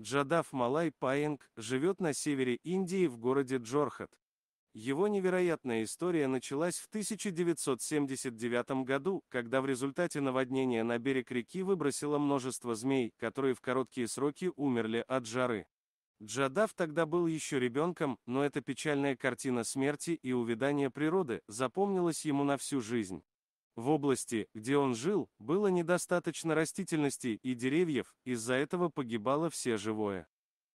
Джадав Малай Паинг живет на севере Индии в городе Джорхат. Его невероятная история началась в 1979 году, когда в результате наводнения на берег реки выбросило множество змей, которые в короткие сроки умерли от жары. Джадав тогда был еще ребенком, но эта печальная картина смерти и увядания природы запомнилась ему на всю жизнь. В области, где он жил, было недостаточно растительности и деревьев, из-за этого погибало все живое.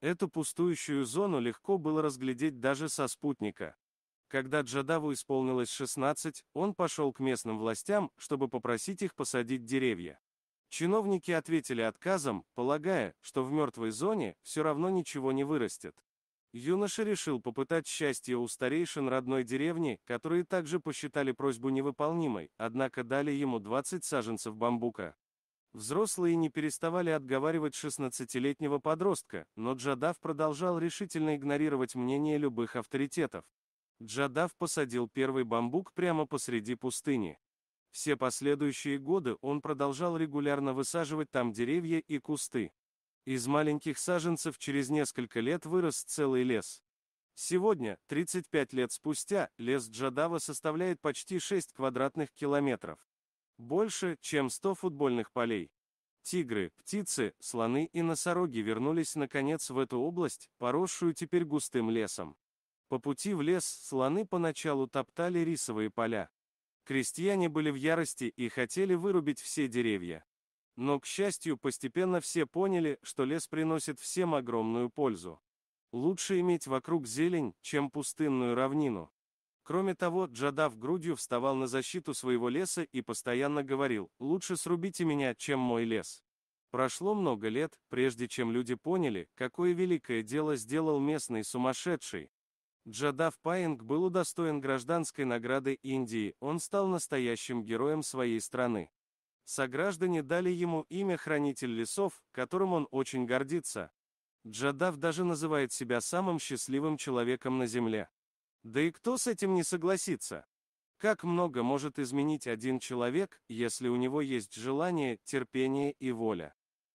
Эту пустующую зону легко было разглядеть даже со спутника. Когда Джадаву исполнилось 16, он пошел к местным властям, чтобы попросить их посадить деревья. Чиновники ответили отказом, полагая, что в мертвой зоне все равно ничего не вырастет. Юноша решил попытать счастье у старейшин родной деревни, которые также посчитали просьбу невыполнимой, однако дали ему 20 саженцев бамбука. Взрослые не переставали отговаривать 16-летнего подростка, но Джадав продолжал решительно игнорировать мнение любых авторитетов. Джадав посадил первый бамбук прямо посреди пустыни. Все последующие годы он продолжал регулярно высаживать там деревья и кусты. Из маленьких саженцев через несколько лет вырос целый лес. Сегодня, 35 лет спустя, лес Джадава составляет почти 6 квадратных километров. Больше, чем 100 футбольных полей. Тигры, птицы, слоны и носороги вернулись наконец в эту область, поросшую теперь густым лесом. По пути в лес слоны поначалу топтали рисовые поля. Крестьяне были в ярости и хотели вырубить все деревья. Но, к счастью, постепенно все поняли, что лес приносит всем огромную пользу. Лучше иметь вокруг зелень, чем пустынную равнину. Кроме того, Джадав грудью вставал на защиту своего леса и постоянно говорил, «Лучше срубите меня, чем мой лес». Прошло много лет, прежде чем люди поняли, какое великое дело сделал местный сумасшедший, Джадав Паинг был удостоен гражданской награды Индии, он стал настоящим героем своей страны. Сограждане дали ему имя Хранитель лесов, которым он очень гордится. Джадав даже называет себя самым счастливым человеком на Земле. Да и кто с этим не согласится? Как много может изменить один человек, если у него есть желание, терпение и воля?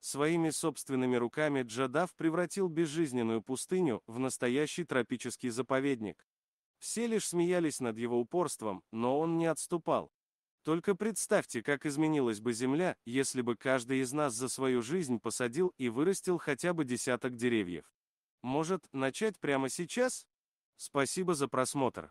Своими собственными руками Джадав превратил безжизненную пустыню в настоящий тропический заповедник. Все лишь смеялись над его упорством, но он не отступал. Только представьте, как изменилась бы земля, если бы каждый из нас за свою жизнь посадил и вырастил хотя бы десяток деревьев. Может, начать прямо сейчас? Спасибо за просмотр.